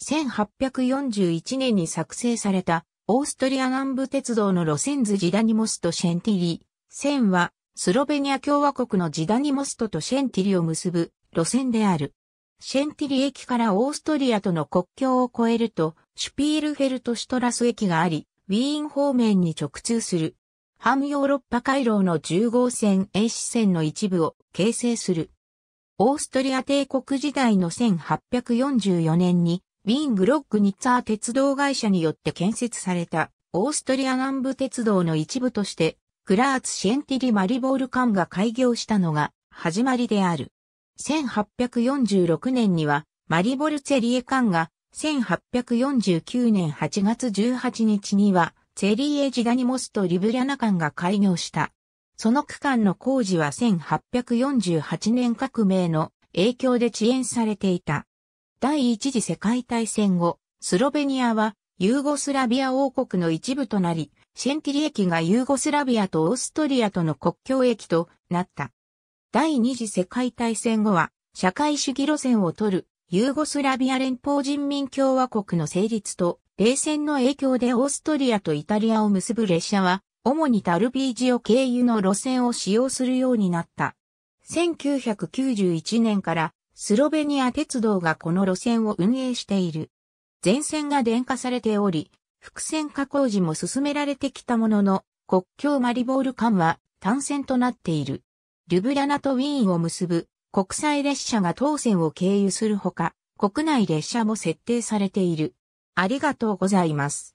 1841年に作成されたオーストリア南部鉄道の路線図ジダニモストシェンティリ。線はスロベニア共和国のジダニモストとシェンティリを結ぶ路線である。シェンティリ駅からオーストリアとの国境を越えると、シュピールフェルトシュトラス駅があり、ウィーン方面に直通する。反ヨーロッパ回廊の10号線 A 支線の一部を形成する。オーストリア帝国時代の1844年にウィーングロックニッツァー鉄道会社によって建設されたオーストリア南部鉄道の一部としてクラーツ・シェンティリ・マリボール間が開業したのが始まりである。1846年にはマリボルツェリエ間が1849年8月18日にはツェリエ・ジダニモスとリブリャナ間が開業した。その区間の工事は1848年革命の影響で遅延されていた。第一次世界大戦後、スロベニアはユーゴスラビア王国の一部となり、シェンティリ駅がユーゴスラビアとオーストリアとの国境駅となった。第二次世界大戦後は、社会主義路線を取るユーゴスラビア連邦人民共和国の成立と、冷戦の影響でオーストリアとイタリアを結ぶ列車は、主にタルビージオ経由の路線を使用するようになった。1991年からスロベニア鉄道がこの路線を運営している。全線が電化されており、伏線化工事も進められてきたものの、国境マリボール間は単線となっている。ルブラナとウィーンを結ぶ国際列車が当線を経由するほか、国内列車も設定されている。ありがとうございます。